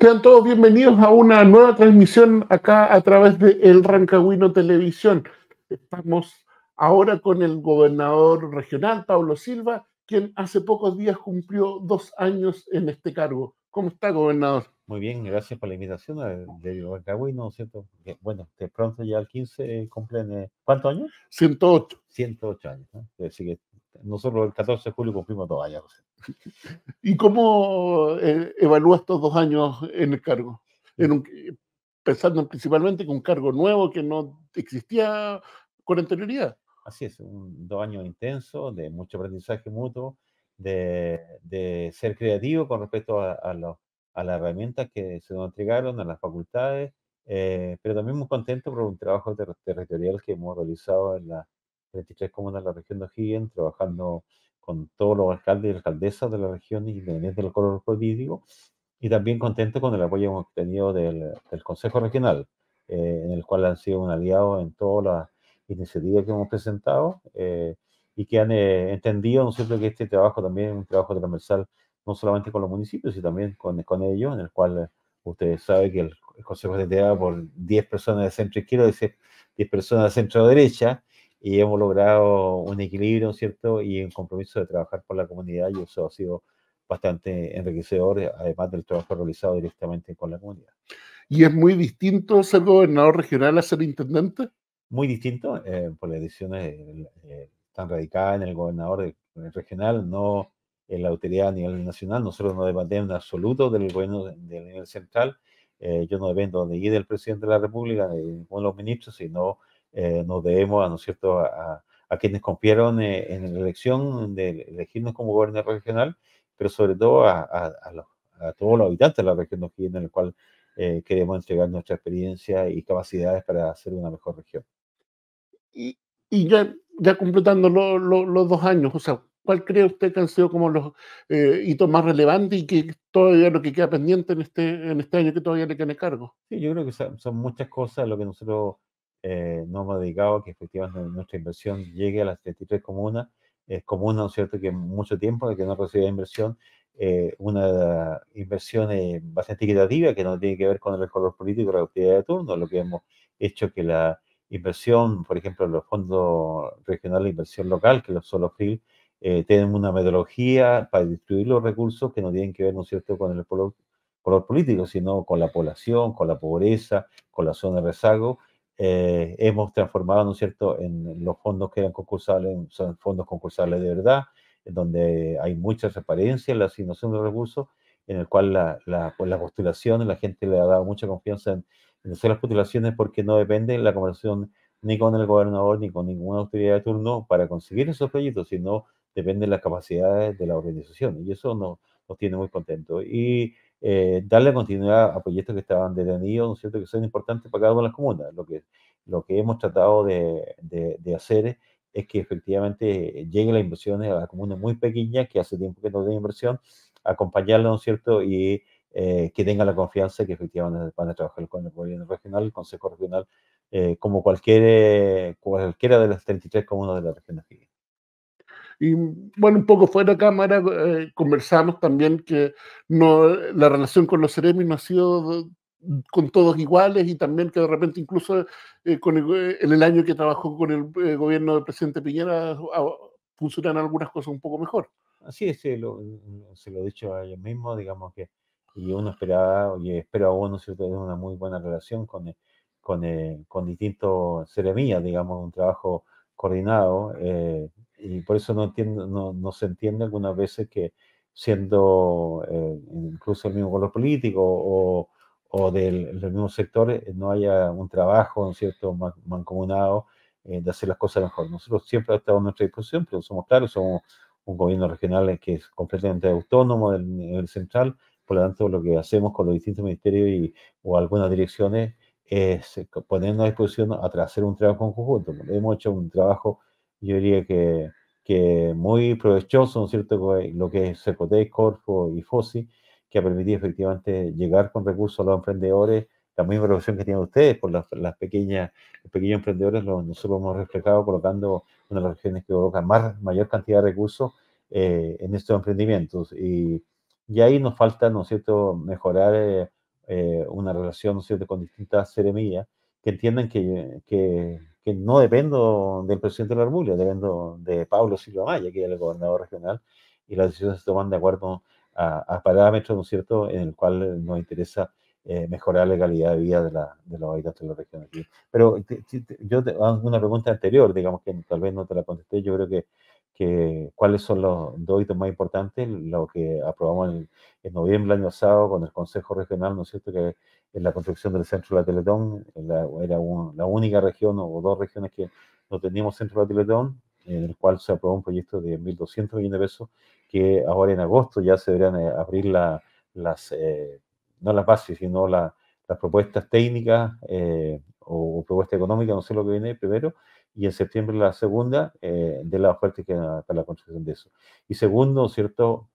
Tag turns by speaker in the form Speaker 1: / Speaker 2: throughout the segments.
Speaker 1: Sean todos bienvenidos a una nueva transmisión acá a través de El Rancagüino Televisión. Estamos ahora con el gobernador regional, Pablo Silva, quien hace pocos días cumplió dos años en este cargo. ¿Cómo está, gobernador? Muy bien, gracias por la invitación
Speaker 2: de Rancagüino, cierto? Bueno, de pronto ya al 15 eh, cumplen, eh, ¿cuántos años? 108.
Speaker 1: 108 años, ¿no? nosotros el
Speaker 2: 14 de julio cumplimos dos años.
Speaker 1: ¿Y cómo eh, evalúa estos dos años en el cargo? Mm. En pensando principalmente con un cargo nuevo que no existía con anterioridad. Así es, un, dos años intensos, de mucho aprendizaje mutuo, de,
Speaker 2: de ser creativo con respecto a, a, las herramientas que se nos entregaron, a las facultades, eh, pero también muy contento por un trabajo territorial que hemos realizado en la 33 comunas de la región de O'Higgins, trabajando con todos los alcaldes y alcaldesas de la región independiente del color político, y también contento con el apoyo que hemos tenido del, Consejo Regional, eh, en el cual han sido un aliado en todas las iniciativas que hemos presentado eh, y que han eh, entendido, ¿no que este trabajo también es un trabajo transversal, no solamente con los municipios, sino también con, ellos, en el cual ustedes saben que el, Consejo se por 10 personas de centro izquierda y 10 personas de centro derecha, y hemos logrado un equilibrio, ¿cierto? Y un compromiso de trabajar por la comunidad y eso ha sido bastante enriquecedor, además del trabajo realizado directamente con la comunidad.
Speaker 1: ¿Y es muy distinto ser gobernador regional a ser intendente? Muy distinto,
Speaker 2: eh, por las decisiones eh, tan radicadas en el gobernador regional, no en la autoridad a nivel nacional. Nosotros no dependemos en absoluto del gobierno del nivel central. Eh, yo no dependo ni del presidente de la República, ni de los ministros, sino eh, nos debemos, a, ¿no es cierto?, a, quienes confiaron eh, en la elección de elegirnos como gobernador regional, pero sobre todo a, todos los habitantes de la región de en el cual eh, queremos entregar nuestra experiencia y capacidades para hacer una mejor región.
Speaker 1: Y, ya, ya completando los dos años, o sea, ¿cuál cree usted que han sido como los hitos más relevantes y que todavía lo que queda pendiente en este, en este año que todavía le queda en cargo?
Speaker 2: Sí, yo creo que son muchas cosas lo que nosotros eh, no hemos dedicado a que efectivamente nuestra inversión llegue a las 33 comunas. Es común, ¿no es cierto?, que mucho tiempo de que no recibe inversión, eh, una inversión eh, bastante equitativa que no tiene que ver con el color político de la actividad de turno, lo que hemos hecho que la inversión, por ejemplo, los fondos regionales de inversión local, que los solo FIL, tienen una metodología para distribuir los recursos que no tienen que ver, ¿no cierto?, con el color político, sino con la población, con la pobreza, con la zona de rezago, eh, hemos transformado, ¿no es cierto?, en los fondos que eran concursables, son fondos concursables de verdad, en donde hay mucha transparencia en la asignación de recursos, en el cual la, la, pues, la postulación, la gente le ha dado mucha confianza en, hacer las postulaciones porque no depende la conversación ni con el gobernador ni con ninguna autoridad de turno para conseguir esos proyectos, sino depende de las capacidades de la organización, Y eso nos, nos tiene muy contentos. Y eh, darle continuidad a proyectos que estaban detenidos, cierto?, que son importantes para cada una de las comunas. Lo que, lo que hemos tratado de, hacer es que efectivamente eh, lleguen las inversiones a las comunas muy pequeñas, que hace tiempo que no tienen inversión, acompañarlas, cierto?, y eh, que tengan la confianza que efectivamente van a trabajar con el gobierno regional, el consejo regional, como cualquier, cualquiera de las 33 comunas de la región de
Speaker 1: y bueno, un poco fuera de cámara eh, conversamos también que no, la relación con los seremis no ha sido con todos iguales y también que de repente incluso eh, en el año que trabajó con el eh, gobierno del presidente Piñera funcionan algunas cosas un poco mejor. Así es, se lo, se lo he dicho a ellos mismos, digamos que
Speaker 2: y uno esperaba, y espero aún, uno es cierto?, una muy buena relación con, con, con distintos seremías, digamos, un trabajo coordinado, y por eso no, entiendo, no, no se entiende algunas veces que siendo eh, incluso el mismo color político o, o del, mismo sector eh, no haya un trabajo, un cierto mancomunado eh, de hacer las cosas mejor. Nosotros siempre estado a nuestra disposición, pero somos claros, somos un gobierno regional que es completamente autónomo del nivel central, por lo tanto lo que hacemos con los distintos ministerios y, o algunas direcciones es ponernos a disposición a hacer un trabajo en conjunto. Hemos hecho un trabajo yo diría que, que muy provechoso, ¿no es cierto?, eh, lo que es Cecotec, Corfo y FOSI, que ha permitido efectivamente llegar con recursos a los emprendedores, la misma relación que tienen ustedes por las, pequeñas, los pequeños emprendedores, nosotros hemos reflejado colocando una de las regiones que coloca más, mayor cantidad de recursos eh, en estos emprendimientos. Y, y, ahí nos falta, ¿no es cierto?, mejorar eh, una relación, ¿no es cierto?, con distintas seremías que entiendan que, que que no dependo del presidente de la República, dependo de Pablo Silva Maya, que es el gobernador regional, y las decisiones se toman de acuerdo a, parámetros, ¿no es cierto?, en el cual eh, nos interesa eh, mejorar la calidad de vida de, los habitantes de la región Pero yo te hago una pregunta anterior, digamos que tal vez no te la contesté, yo creo que cuáles son los dos más importantes, lo que aprobamos en, noviembre del año pasado con el Consejo Regional, ¿no es cierto?, que en la construcción del centro de la Teletón, era la única región o dos regiones que no teníamos centro de la Teletón, en el cual se aprobó un proyecto de 1.200 millones de pesos, que ahora en agosto ya se deberían eh, abrir las, eh, no las bases, sino las propuestas técnicas eh, o, o propuestas económicas, no sé lo que viene primero, y en septiembre la segunda eh, de la oferta que para la construcción de eso. Y segundo, ¿cierto?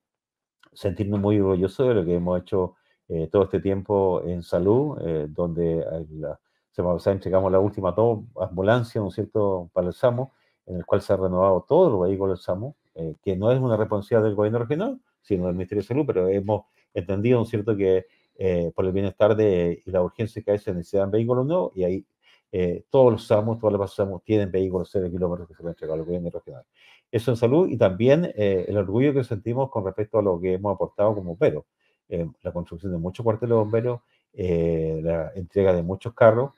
Speaker 2: sentirnos muy orgullosos de lo que hemos hecho eh, todo este tiempo en salud, eh, donde eh, la semana pasada entregamos la última ambulancia, ¿no es cierto?, para el SAMU, en el cual se ha renovado todo los vehículos del SAMU, que no es una responsabilidad del gobierno regional, sino del Ministerio de Salud, pero hemos entendido, ¿no es cierto?, que por el bienestar de, y la urgencia que hay se necesitan vehículos nuevos, y ahí eh, todos los SAMU, todos las SAMU tienen vehículos cero kilómetros que se pueden entregar al gobierno regional. Eso en salud y también eh, el orgullo que sentimos con respecto a lo que hemos aportado como bomberos. Eh, la construcción de muchos cuarteles bomberos, la entrega de muchos carros,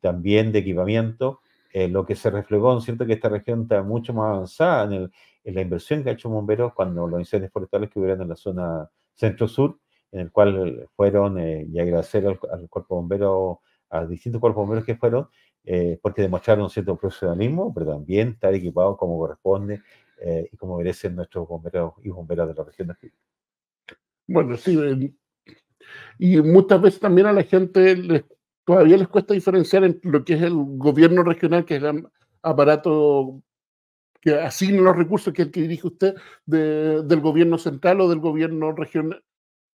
Speaker 2: también de equipamiento, lo que se reflejó en cierto que esta región está mucho más avanzada en, la inversión que ha hecho bomberos cuando los incendios forestales que hubieran en la zona centro-sur, en el cual fueron, y agradecer al, al cuerpo bombero a distintos cuerpos bomberos que fueron, eh, porque demostraron cierto profesionalismo, pero también estar equipados como corresponde eh, y como merecen nuestros bomberos y bomberas de la región de aquí.
Speaker 1: Bueno, sí, em, y muchas veces también a la gente todavía les cuesta diferenciar entre lo que es el gobierno regional, que es el aparato que asigna los recursos, que el que dirige usted, del gobierno central o del gobierno regional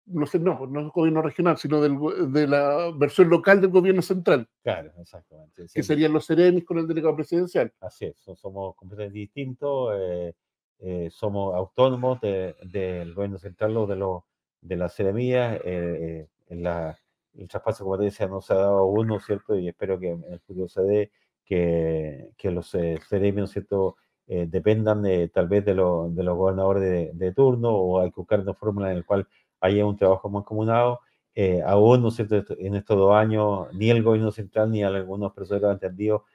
Speaker 1: no sé, no, no es gobierno regional, sino del, de la versión local del gobierno central. Claro,
Speaker 2: exactamente. Que
Speaker 1: serían los seremis con el delegado presidencial. Así es,
Speaker 2: somos completamente distintos, eh, eh, somos autónomos del gobierno central o de, lo, de las seremías. Eh, eh la, el traspaso de competencia no se ha dado aún, cierto? Y espero que en el futuro se dé que, que los seremios, cierto? dependan de, tal vez de, de los gobernadores de, turno o hay que buscar una fórmula en la cual hay un trabajo mancomunado. Eh, aún, ¿no es cierto? en estos dos años, ni el gobierno central ni algunos personas han entendido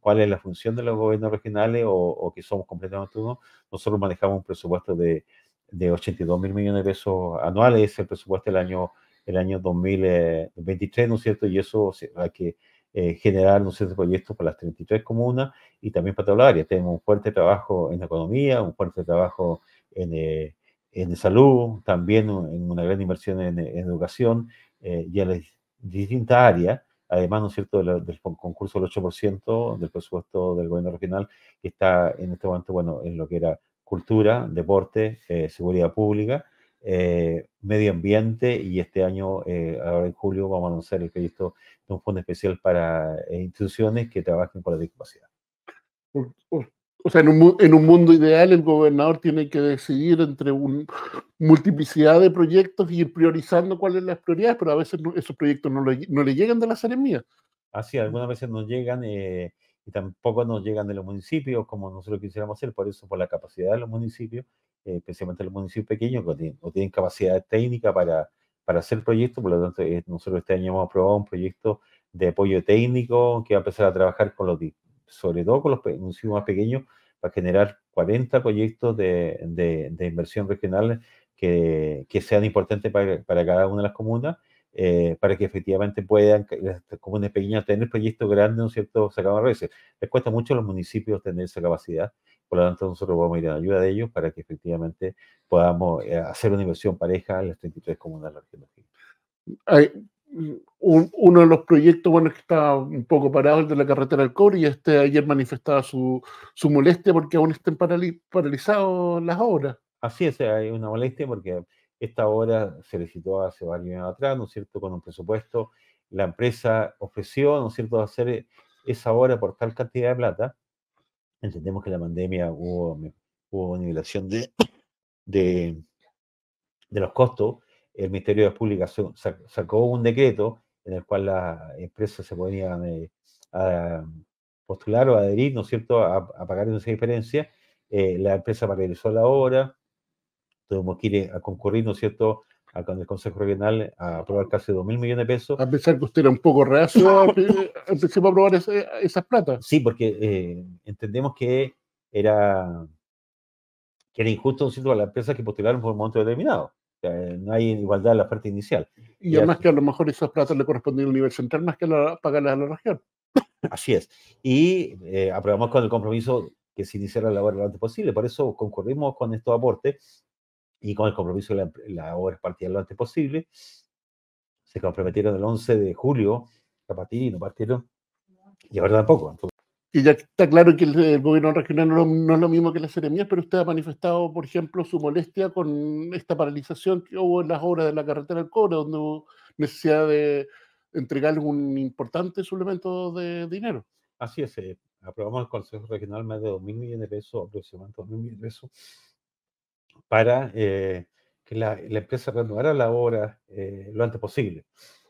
Speaker 2: cuál es la función de los gobiernos regionales o, que somos completamente uno. Nosotros manejamos un presupuesto de, de 82 mil millones de pesos anuales, el presupuesto del año, el año 2023, eh, ¿no es cierto? Y eso hay que eh, generar, ¿no es cierto?, proyectos para las 33 comunas y también para toda la área. Tenemos un fuerte trabajo en economía, un fuerte trabajo en... Eh, en eh, salud, también en una gran inversión en, educación eh, y en las distintas áreas, además, ¿no es cierto?, del, del concurso del 8% del presupuesto del gobierno regional, que está en este momento, bueno, en lo que era cultura, deporte, eh, seguridad pública, medio ambiente y este año, ahora en julio, vamos a anunciar el proyecto de un fondo especial para instituciones que trabajen por la discapacidad
Speaker 1: o sea, en un, mundo ideal el gobernador tiene que decidir entre una multiplicidad de proyectos y ir priorizando cuáles son las prioridades, pero a veces esos proyectos no le, llegan de la seremía.
Speaker 2: Así, algunas veces no llegan eh, y tampoco nos llegan de los municipios como nosotros quisiéramos hacer, por eso, por la capacidad de los municipios, eh, especialmente los municipios pequeños que no tienen, capacidad técnica para, hacer proyectos, por lo tanto, eh, nosotros este año hemos aprobado un proyecto de apoyo técnico que va a empezar a trabajar con los sobre todo con los municipios más pequeños, para generar 40 proyectos de, inversión regional que, sean importantes para, cada una de las comunas, eh, para que efectivamente puedan las comunas pequeñas tener proyectos grandes, ¿no es cierto?, veces. Les cuesta mucho a los municipios tener esa capacidad, por lo tanto nosotros vamos a ir en ayuda de ellos para que efectivamente podamos eh, hacer una inversión pareja en las 33 comunas de
Speaker 1: la región uno de los proyectos, bueno, que está un poco parado, el de la carretera del cobre, y este ayer manifestaba su, molestia porque aún estén paralizadas las obras. Así es, hay una molestia
Speaker 2: porque esta obra se licitó hace varios años atrás, ¿no es cierto?, con un presupuesto. La empresa ofreció, ¿no es cierto?, hacer esa obra por tal cantidad de plata. Entendemos que la pandemia hubo, hubo nivelación de, de, de los costos, el Ministerio de Publicación sacó un decreto en el cual las empresas se podían eh, a postular o adherir, ¿no es cierto?, a, pagar esa diferencia. Eh, la empresa a la obra, tuvimos que ir a concurrir, ¿no es cierto?, con el Consejo Regional a aprobar casi 2.000 mil millones de pesos. A pesar que usted era un poco reacio al a aprobar esas platas. Sí, porque eh, entendemos que era, que era injusto, ¿no es cierto?, a las empresas que postularon por un monto determinado. Eh, no hay igualdad en la parte inicial. Y, además que a lo mejor esos platos le corresponden al nivel central más que la, pagarle a la región. Así es. Y eh, aprobamos con el compromiso que se iniciara la obra lo antes posible. Por eso concurrimos con estos aportes y con el compromiso de la, obra es partida lo antes posible. Se comprometieron el 11 de julio a partir y no partieron. Y ahora tampoco.
Speaker 1: Y ya está claro que el, gobierno regional no, es lo mismo que la ceremonias pero usted ha manifestado, por ejemplo, su molestia con esta paralización que hubo en las obras de la carretera del Cobre, donde hubo necesidad de entregar un importante suplemento de dinero.
Speaker 2: Así es, eh, aprobamos el Consejo Regional más de 2.000 millones de pesos, aproximadamente 2.000 millones de pesos,
Speaker 1: para eh,
Speaker 2: que la, empresa renovara la obra eh, lo antes posible,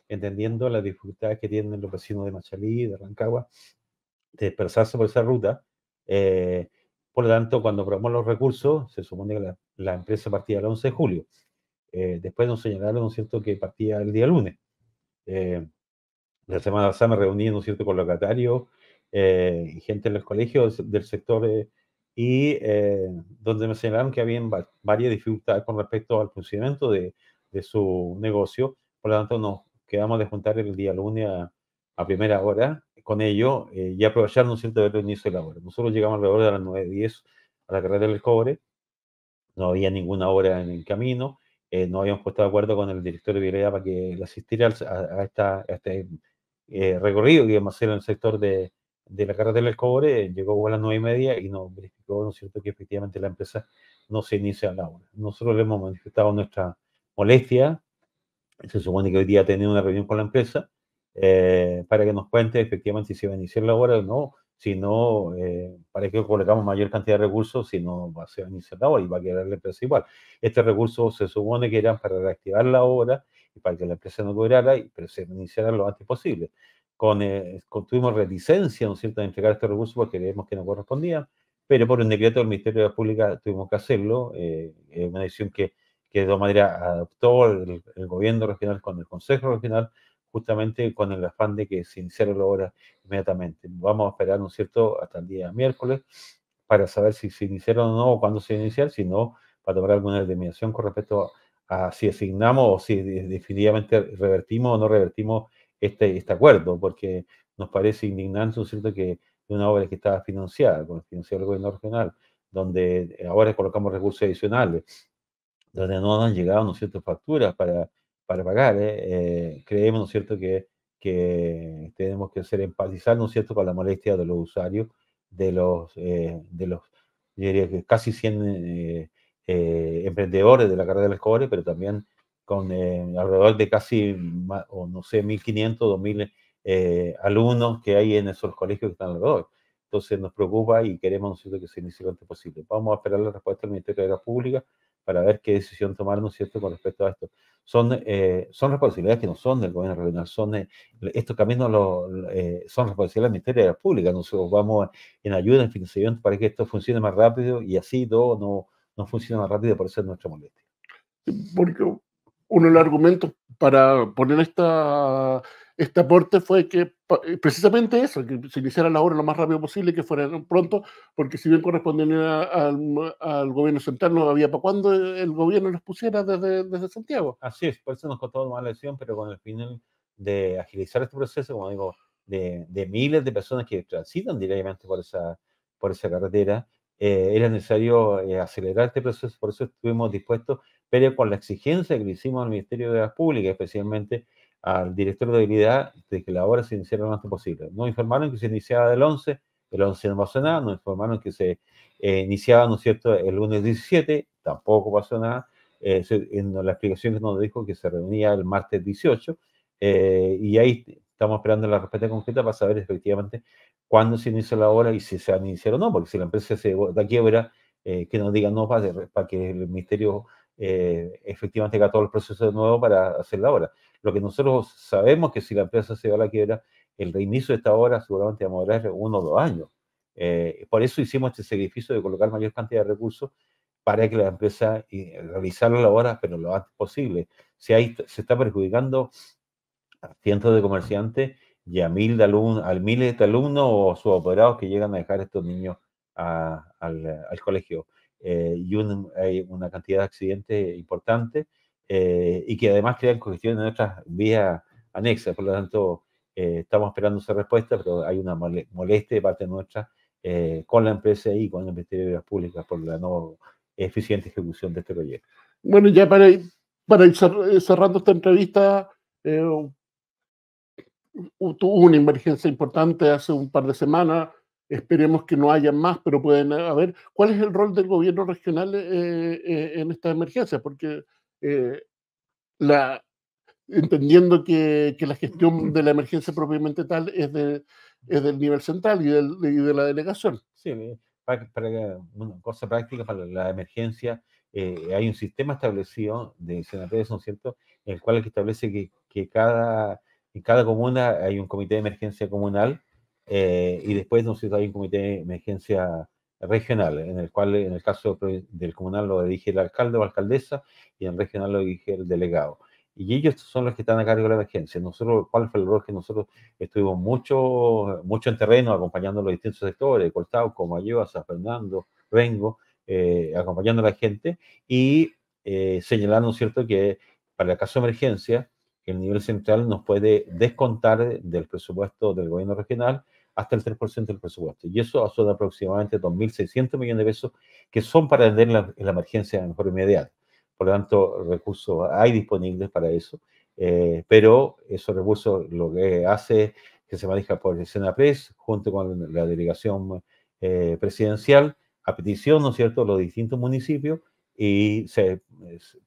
Speaker 2: entendiendo la dificultad que tienen los vecinos de Machalí, de Rancagua, de por esa ruta. Eh, por lo tanto, cuando probamos los recursos, se supone que la, empresa partía el 11 de julio. Eh, después nos señalaron, ¿no cierto?, que partía el día lunes. Eh, la semana pasada me reuní, ¿no un cierto?, con locatarios y gente en los colegios del sector y donde me señalaron que habían varias dificultades con respecto al funcionamiento de, su negocio. Por lo tanto, nos quedamos de juntar el día lunes a primera hora con ello eh, y aprovechar, ¿no es cierto?, el inicio de la obra. Nosotros llegamos alrededor de las 9.10 a la carretera del cobre, no había ninguna obra en el camino, eh, no habíamos puesto de acuerdo con el director de Vilea para que le asistiera a, esta, este eh, recorrido que íbamos a hacer en el sector de, de la carretera del cobre, llegó a las 9.30 y y nos verificó, ¿no cierto?, que efectivamente la empresa no se inicia la obra. Nosotros le hemos manifestado nuestra molestia, se supone que hoy día ha tenido una reunión con la empresa, eh, para que nos cuente efectivamente si se va a iniciar la obra o no, si no, eh, para que colocamos mayor cantidad de recursos, si no va a ser iniciada la obra y va a quedar la empresa igual. Este recurso se supone que eran para reactivar la obra y para que la empresa no cobrara, pero se iniciara lo antes posible. Eh, con, tuvimos reticencia, ¿no es cierto?, de entregar este recurso porque creíamos que no correspondía, pero por un decreto del Ministerio de la Pública tuvimos que hacerlo, una decisión que, que de todas maneras adoptó el, gobierno regional con el Consejo Regional, justamente con el afán de que se iniciara la obra inmediatamente. Vamos a esperar, un cierto?, hasta el día miércoles para saber si se iniciaron o no, o cuándo se iniciaron, si no, para tomar alguna determinación con respecto a, si asignamos o si definitivamente revertimos o no revertimos este, este acuerdo, porque nos parece indignante, ¿no es cierto?, que una obra que estaba financiada, con el gobierno regional, donde eh, ahora colocamos recursos adicionales, donde no han llegado, ¿no es cierto?, facturas para para pagar. ¿eh? Eh, creemos, ¿no cierto?, que, que tenemos que ser empatizar, ¿no es cierto?, con la molestia de los usuarios, de los, eh, de los diría que casi 100 emprendedores de la carrera de del cobre, pero también con alrededor de casi, o no sé, 1.500, 2.000 alumnos que hay en esos colegios que están alrededor. Entonces nos preocupa y queremos ¿no cierto? que se inicie lo antes posible. Vamos a esperar la respuesta del Ministerio de la Pública para ver qué decisión tomar, cierto?, con respecto a esto. Son, eh, son responsabilidades que no son del gobierno regional, son, eh, estos caminos eh, son responsabilidades del Ministerio de la Pública, Nosotros vamos en ayuda, en financiamiento para que esto funcione más rápido y así todo no, no funciona más rápido, por eso es nuestra molestia.
Speaker 1: Porque uno de los argumentos para poner esta este aporte fue que eh, precisamente eso, que se iniciara la obra lo más rápido posible, que fuera pronto, porque si bien correspondía al, gobierno central, no había para cuándo eh, el gobierno los pusiera desde, desde, Santiago.
Speaker 2: Así es, por eso nos costó una la pero con el fin de agilizar este proceso, como digo, de, miles de personas que transitan directamente por esa, por esa carretera, eh, era necesario acelerar este proceso, por eso estuvimos dispuestos, pero con la exigencia que le hicimos al Ministerio de la Pública, especialmente al director de habilidad de que la obra se iniciara lo antes posible. No informaron que se iniciaba del 11, el 11 no pasó nada, no informaron que se eh, iniciaba, ¿no es cierto?, el lunes 17, tampoco pasó nada. Eh, en las explicaciones nos dijo que se reunía el martes 18 eh, y ahí estamos esperando la respuesta concreta para saber efectivamente cuándo se inició la obra y si se ha iniciado o no, porque si la empresa se da quiebra, eh, que nos digan no para, para que el ministerio eh, efectivamente haga todo el proceso de nuevo para hacer la obra. Lo que nosotros sabemos que si la empresa se va a la quiebra, el reinicio de esta obra seguramente va a demorar uno o dos años. Eh, por eso hicimos este sacrificio de colocar mayor cantidad de recursos para que la empresa eh, realizara la obra, pero lo antes posible. Si hay, se está perjudicando a cientos de comerciantes y a, miles de alumnos o sus operados que llegan a dejar estos niños al colegio. Eh, y hay una cantidad de accidentes importantes eh, y que además crean congestión en nuestras vías anexas. Por lo tanto, eh, estamos esperando esa respuesta, pero hay una molestia de parte nuestra con la empresa y
Speaker 1: con el Ministerio de Públicas por la no eficiente ejecución de este proyecto. Bueno, ya para ir, para cerrando esta entrevista, tuvo una emergencia importante hace un par de semanas Esperemos que no haya más, pero pueden haber. ¿Cuál es el rol del gobierno regional eh, eh, en esta emergencia? Porque eh, la, entendiendo que, que, la gestión de la emergencia propiamente tal es, de, es del nivel central y, del, y de la delegación. Sí,
Speaker 2: para, una cosa práctica, para la emergencia hay un sistema establecido de ¿no es cierto, en el cual que establece que, que, cada, en cada comuna hay un comité de emergencia comunal eh, y después hizo hay un comité de emergencia regional, en el cual en el caso del comunal lo dirige el alcalde o alcaldesa y en el regional lo dirige el delegado. Y ellos son los que están a cargo de la emergencia. Nosotros, ¿cuál fue el rol que nosotros estuvimos mucho, mucho en terreno acompañando los distintos sectores, Coltauco, como San Fernando, Rengo, eh, acompañando a la gente y eh, señalando, ¿cierto?, que para el caso de emergencia, el nivel central nos puede descontar del presupuesto del gobierno regional hasta el 3% del presupuesto. Y eso son aproximadamente 2.600 millones de pesos que son para atender la, emergencia de mejor inmediata. Por lo tanto, recursos hay disponibles para eso, eh, pero esos recursos lo que hace es que se maneja por el SENAPRES junto con la delegación eh, presidencial, a petición, ¿no es cierto?, los distintos municipios y se,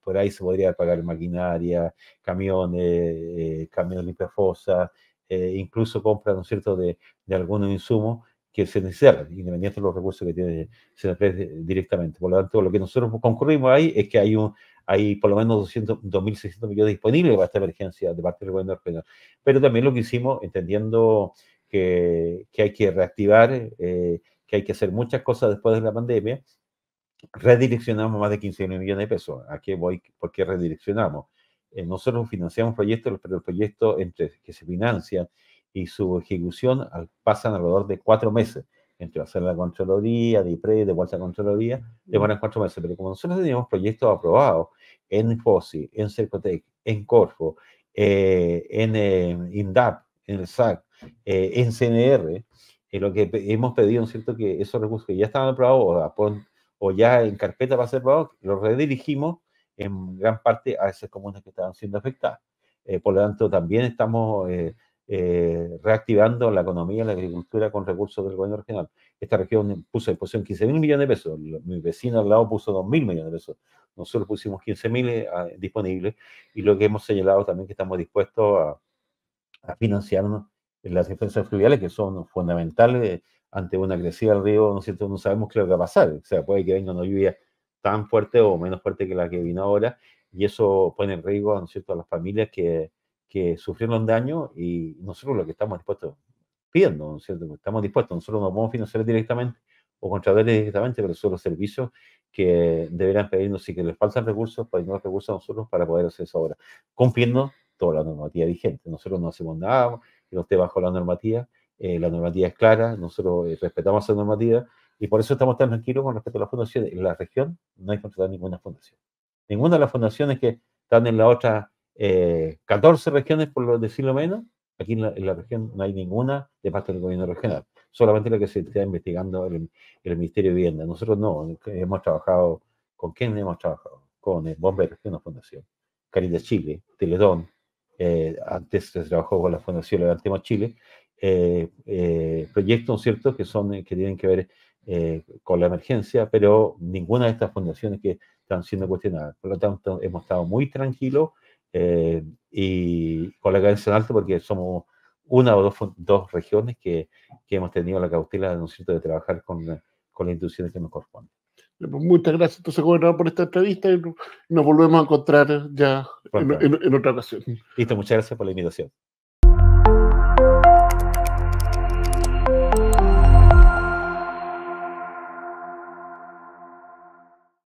Speaker 2: por ahí se podría pagar maquinaria, camiones, eh, camiones fosas, eh, incluso compra, un cierto?, de, de algunos insumos que se necesitan, independientemente de los recursos que tiene eh, directamente. Por lo tanto, lo que nosotros concurrimos ahí es que hay un hay por lo menos 200, 2.600 millones disponibles para esta emergencia de parte del gobierno español. Pero también lo que hicimos, entendiendo que, que hay que reactivar, eh, que hay que hacer muchas cosas después de la pandemia, redireccionamos más de 15 millones de pesos. ¿A qué voy? ¿Por qué redireccionamos? Eh, nosotros financiamos proyectos, pero el proyecto entre que se financia y su ejecución pasan alrededor de cuatro meses, entre hacer la Contraloría, de IPRE, de vuelta a Contraloría, demoran cuatro meses. Pero como nosotros teníamos proyectos aprobados en FOSI, en Cercotec, en Corfo, eh, en eh, INDAP, en el SAC, en CNR, lo que hemos pedido, ¿no es cierto?, que esos recursos que ya estaban aprobados o, o ya en carpeta para ser aprobados, los redirigimos en gran parte a esas comunas que estaban siendo afectadas. Eh, por lo tanto, también estamos eh, eh, reactivando la economía, la agricultura con recursos del gobierno regional. Esta región puso en disposición 15 mil millones de pesos, mi vecino al lado puso 2 mil millones de pesos, nosotros pusimos 15 mil disponibles y lo que hemos señalado también que estamos dispuestos a, a financiar las defensas fluviales que son fundamentales ante una crecida del río, ¿no es No sabemos qué va a pasar, o sea, puede que venga una lluvia tan fuerte o menos fuerte que la que vino ahora, y eso pone en riesgo ¿no es cierto? a las familias que, que sufrieron daño y nosotros lo que estamos dispuestos pidiendo, ¿no es cierto? estamos dispuestos, nosotros no podemos financiar directamente o contratar directamente, pero son los servicios que deberán pedirnos y que les faltan recursos, pedirnos pues, recursos a nosotros para poder hacer eso ahora, cumpliendo toda la normativa vigente. Nosotros no hacemos nada que no esté bajo la normativa, eh, la normativa es clara, nosotros eh, respetamos esa normativa y por eso estamos tan tranquilos con respecto a las fundaciones. En la región no hay contra ninguna fundación. Ninguna de las fundaciones que están en las otras 14 eh, regiones, por decirlo menos, aquí en la, región no hay ninguna de parte del gobierno regional. Solamente la que se está investigando el, Ministerio de Vivienda. Nosotros no, hemos trabajado, ¿con quién hemos trabajado? Con el es una Fundación, Caritas Chile, Teledón, eh, antes se trabajó con la Fundación Levantemos Chile, eh, proyectos, ¿cierto?, que son, que tienen que ver eh, con la emergencia, pero ninguna de estas fundaciones que están siendo cuestionadas. Por lo tanto, hemos estado muy tranquilos eh, y con la cabeza en alto porque somos una o dos, dos regiones que, que, hemos tenido la cautela ¿no cierto? de trabajar con, con las instituciones que nos corresponden.
Speaker 1: Pues, muchas gracias, entonces, gobernador, por esta entrevista y nos volvemos a encontrar ya en, en
Speaker 2: otra ocasión. Listo, muchas gracias por la invitación.